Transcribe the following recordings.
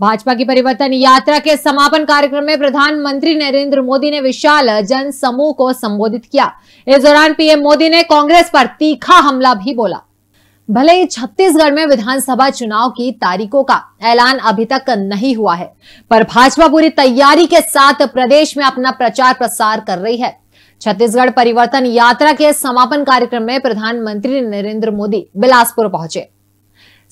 भाजपा की परिवर्तन यात्रा के समापन कार्यक्रम में प्रधानमंत्री नरेंद्र मोदी ने विशाल जन समूह को संबोधित किया इस दौरान पीएम मोदी ने कांग्रेस पर तीखा हमला भी बोला भले ही छत्तीसगढ़ में विधानसभा चुनाव की तारीखों का ऐलान अभी तक नहीं हुआ है पर भाजपा पूरी तैयारी के साथ प्रदेश में अपना प्रचार प्रसार कर रही है छत्तीसगढ़ परिवर्तन यात्रा के समापन कार्यक्रम में प्रधानमंत्री नरेंद्र मोदी बिलासपुर पहुंचे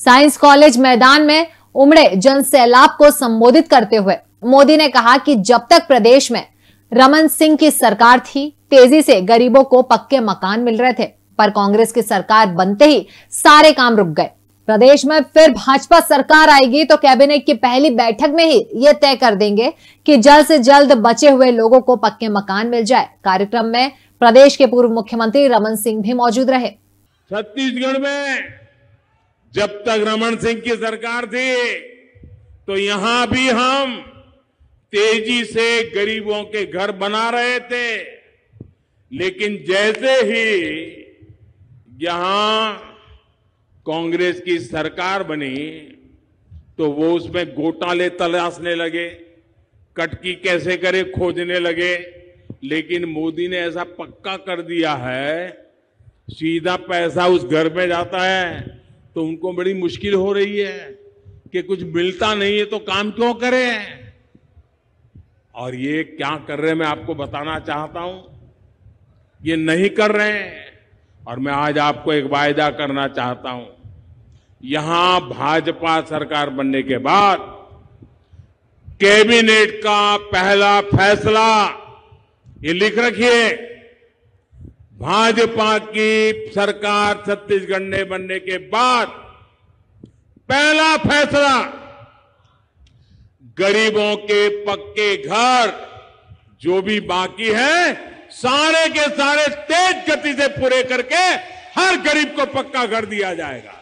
साइंस कॉलेज मैदान में उमड़े जन सैलाब को संबोधित करते हुए मोदी ने कहा कि जब तक प्रदेश में रमन सिंह की सरकार थी तेजी से गरीबों को पक्के मकान मिल रहे थे पर कांग्रेस की सरकार बनते ही सारे काम रुक गए प्रदेश में फिर भाजपा सरकार आएगी तो कैबिनेट की पहली बैठक में ही ये तय कर देंगे कि जल्द से जल्द बचे हुए लोगों को पक्के मकान मिल जाए कार्यक्रम में प्रदेश के पूर्व मुख्यमंत्री रमन सिंह भी मौजूद रहे छत्तीसगढ़ में जब तक रमन सिंह की सरकार थी तो यहां भी हम तेजी से गरीबों के घर बना रहे थे लेकिन जैसे ही यहां कांग्रेस की सरकार बनी तो वो उसमें घोटाले तलाशने लगे कटकी कैसे करे खोजने लगे लेकिन मोदी ने ऐसा पक्का कर दिया है सीधा पैसा उस घर में जाता है तो उनको बड़ी मुश्किल हो रही है कि कुछ मिलता नहीं है तो काम क्यों करें और ये क्या कर रहे हैं मैं आपको बताना चाहता हूं ये नहीं कर रहे हैं और मैं आज आपको एक वायदा करना चाहता हूं यहां भाजपा सरकार बनने के बाद कैबिनेट का पहला फैसला ये लिख रखिए भाजपा की सरकार छत्तीसगढ़ ने बनने के बाद पहला फैसला गरीबों के पक्के घर जो भी बाकी है सारे के सारे तेज गति से पूरे करके हर गरीब को पक्का घर दिया जाएगा